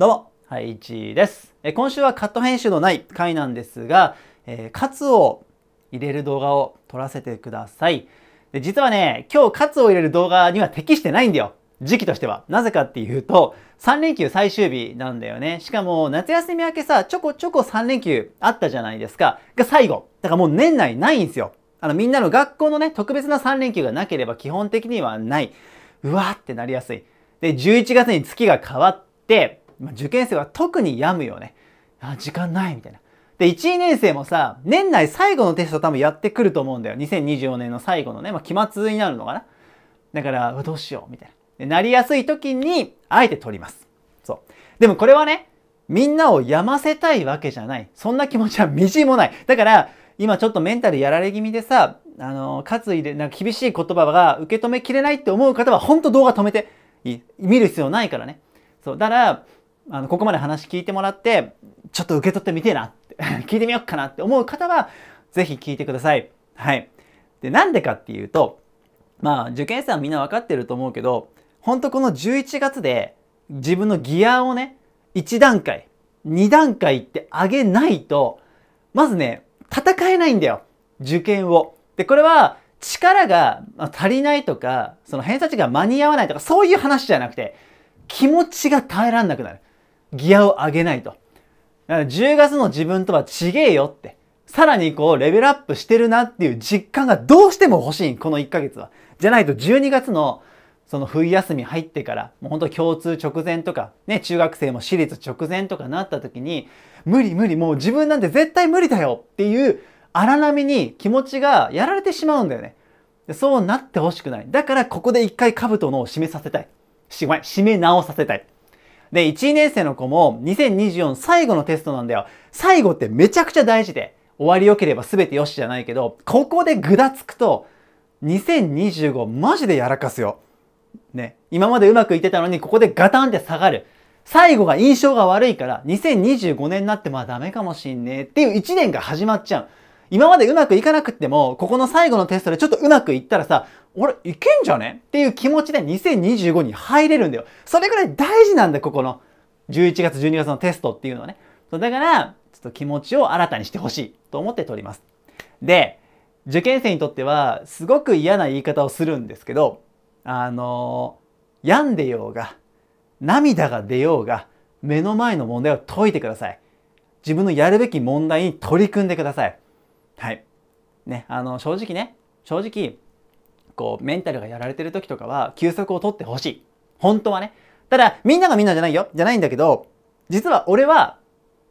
どうも、ハイチです。今週はカット編集のない回なんですが、えー、カツを入れる動画を撮らせてください。で実はね、今日カツを入れる動画には適してないんだよ。時期としては。なぜかっていうと、3連休最終日なんだよね。しかも、夏休み明けさ、ちょこちょこ3連休あったじゃないですか。が最後。だからもう年内ないんですよ。あの、みんなの学校のね、特別な3連休がなければ基本的にはない。うわーってなりやすい。で、11月に月が変わって、まあ、受験生は特に病むよね。あ、時間ないみたいな。で、1、2年生もさ、年内最後のテスト多分やってくると思うんだよ。2024年の最後のね、まあ、期末になるのかな。だから、どうしようみたいな。なりやすい時に、あえて取ります。そう。でもこれはね、みんなを病ませたいわけじゃない。そんな気持ちはみじもない。だから、今ちょっとメンタルやられ気味でさ、あの、つ入れ、なんか厳しい言葉が受け止めきれないって思う方は、ほんと動画止めて見る必要ないからね。そう。だから、あの、ここまで話聞いてもらって、ちょっと受け取ってみてえなって、聞いてみようかなって思う方は、ぜひ聞いてください。はい。で、なんでかっていうと、まあ、受験生はみんな分かってると思うけど、ほんとこの11月で自分のギアをね、1段階、2段階って上げないと、まずね、戦えないんだよ。受験を。で、これは力が足りないとか、その偏差値が間に合わないとか、そういう話じゃなくて、気持ちが耐えらんなくなる。ギアを上げないと。だから10月の自分とは違えよって。さらにこう、レベルアップしてるなっていう実感がどうしても欲しい、この1ヶ月は。じゃないと12月のその冬休み入ってから、もうほんと共通直前とか、ね、中学生も私立直前とかなった時に、無理無理、もう自分なんて絶対無理だよっていう荒波に気持ちがやられてしまうんだよね。そうなってほしくない。だからここで一回兜のを締めさせたい。し、締め直させたい。で、1、年生の子も2024最後のテストなんだよ。最後ってめちゃくちゃ大事で、終わり良ければ全て良しじゃないけど、ここでぐだつくと、2025マジでやらかすよ。ね。今までうまくいってたのに、ここでガタンって下がる。最後が印象が悪いから、2025年になってまあダメかもしんねえっていう1年が始まっちゃう。今までうまくいかなくっても、ここの最後のテストでちょっとうまくいったらさ、俺、いけんじゃねっていう気持ちで2025に入れるんだよ。それぐらい大事なんだ、ここの。11月、12月のテストっていうのはね。だから、ちょっと気持ちを新たにしてほしいと思って取ります。で、受験生にとっては、すごく嫌な言い方をするんですけど、あのー、病んでようが、涙が出ようが、目の前の問題を解いてください。自分のやるべき問題に取り組んでください。はい。ね、あの、正直ね、正直、こう、メンタルがやられてる時とかは、休息をとってほしい。本当はね。ただ、みんながみんなじゃないよ。じゃないんだけど、実は俺は、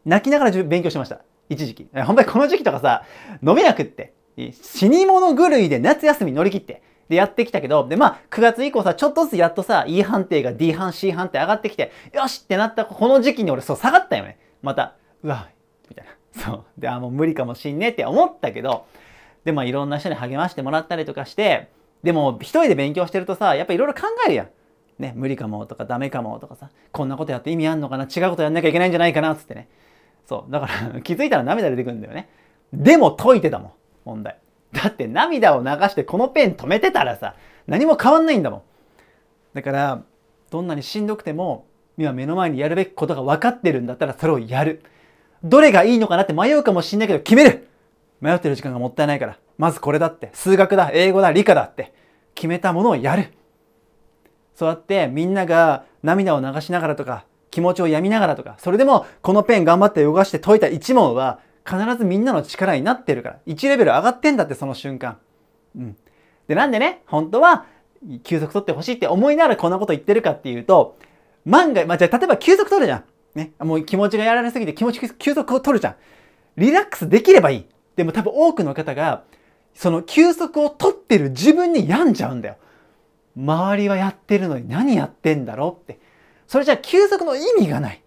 泣きながら勉強しました。一時期。ほんまにこの時期とかさ、飲みなくって。死に物狂いで夏休み乗り切って。で、やってきたけど、で、まあ、9月以降さ、ちょっとずつやっとさ、E 判定が D 判、C 判定上がってきて、よしってなった、この時期に俺、そう、下がったよね。また、うわ、みたいな。そう。で、あ、もう無理かもしんねって思ったけど、で、まあ、いろんな人に励ましてもらったりとかして、でも一人で勉強してるとさやっぱいろいろ考えるやん。ね、無理かもとかダメかもとかさこんなことやって意味あんのかな違うことやんなきゃいけないんじゃないかなっつってねそうだから 気づいたら涙出てくるんだよねでも解いてたもん問題だって涙を流してこのペン止めてたらさ何も変わんないんだもんだからどんなにしんどくても今目の前にやるべきことが分かってるんだったらそれをやるどれがいいのかなって迷うかもしんないけど決める迷ってる時間がもったいないからまずこれだって、数学だ、英語だ、理科だって決めたものをやる。そうやってみんなが涙を流しながらとか、気持ちを病みながらとか、それでもこのペン頑張って動かして解いた1問は必ずみんなの力になってるから、1レベル上がってんだってその瞬間。うん。で、なんでね、本当は休息取ってほしいって思いながらこんなこと言ってるかっていうと、万が、まあ、じゃあ例えば休息取るじゃん。ね、もう気持ちがやられすぎて気持ち休息を取るじゃん。リラックスできればいい。でも多分多くの方がその休息を取ってる自分に病んじゃうんだよ。周りはやってるのに何やってんだろうって。それじゃあ休息の意味がない。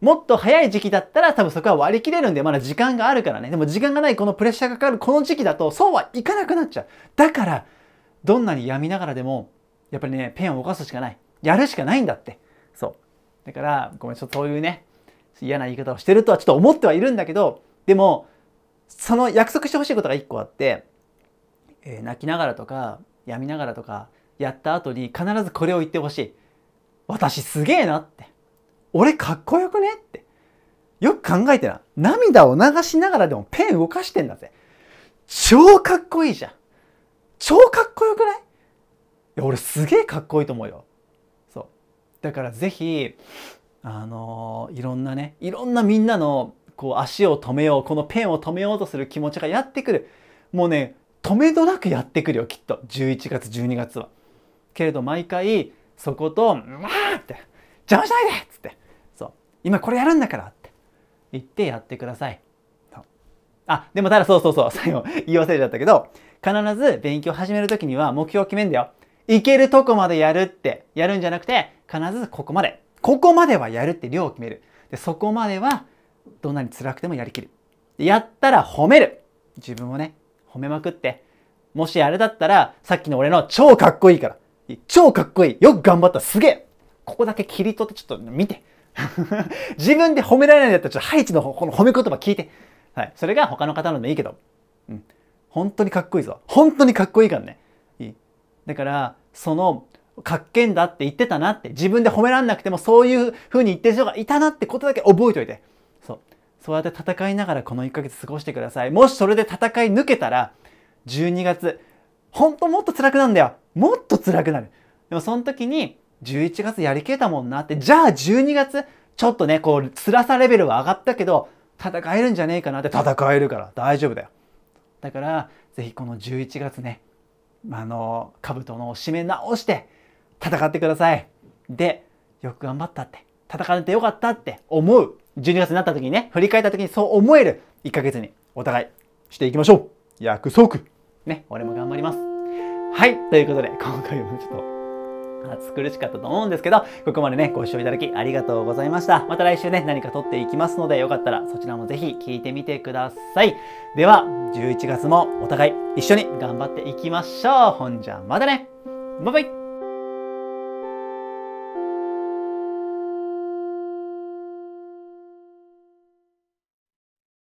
もっと早い時期だったら多分そこは割り切れるんでまだ時間があるからね。でも時間がないこのプレッシャーかかるこの時期だとそうはいかなくなっちゃう。だからどんなに病みながらでもやっぱりねペンを動かすしかない。やるしかないんだって。そう。だからごめんちょっとそういうね嫌な言い方をしてるとはちょっと思ってはいるんだけどでもその約束してほしいことが1個あって、えー、泣きながらとか、病みながらとか、やった後に必ずこれを言ってほしい。私すげえなって。俺かっこよくねって。よく考えてな。涙を流しながらでもペン動かしてんだぜ。超かっこいいじゃん。超かっこよくないいや、俺すげえかっこいいと思うよ。そう。だからぜひ、あのー、いろんなね、いろんなみんなのこう足を止めよう、このペンを止めようとする気持ちがやってくる。もうね、止めどなくやってくるよ、きっと。11月、12月は。けれど毎回、そこと、まあって、邪魔しないでっつって、そう、今これやるんだからって言ってやってください。あ、でもただそうそうそう、最後言い忘れちゃったけど、必ず勉強始める時には目標を決めんだよ。いけるとこまでやるって、やるんじゃなくて、必ずここまで。ここまではやるって量を決める。で、そこまではどんなに辛くてもやりきる。やったら褒める自分をね、褒めまくって、もしあれだったら、さっきの俺の超かっこいいから、超かっこいいよく頑張ったすげえここだけ切り取ってちょっと見て。自分で褒められないんだったら、ちょっとハイチのこの褒め言葉聞いて。はい。それが他の方のでいいけど、うん。本当にかっこいいぞ。本当にかっこいいからね。いい。だから、その、かっけんだって言ってたなって、自分で褒めらんなくてもそういう風に言ってる人がいたなってことだけ覚えておいて。そうやって戦いながらこの1ヶ月過ごしてください。もしそれで戦い抜けたら、12月、ほんともっと辛くなんだよ。もっと辛くなる。でもその時に、11月やりきれたもんなって、じゃあ12月、ちょっとね、こう、辛さレベルは上がったけど、戦えるんじゃねえかなって戦えるから大丈夫だよ。だから、ぜひこの11月ね、あの、兜の締め直して、戦ってください。で、よく頑張ったって、戦ってよかったって思う。12月になった時にね、振り返った時にそう思える1ヶ月にお互いしていきましょう約束ね、俺も頑張ります。はい、ということで、今回もちょっと暑苦しかったと思うんですけど、ここまでね、ご視聴いただきありがとうございました。また来週ね、何か撮っていきますので、よかったらそちらもぜひ聞いてみてください。では、11月もお互い一緒に頑張っていきましょう。ほんじゃ、またねバイバイ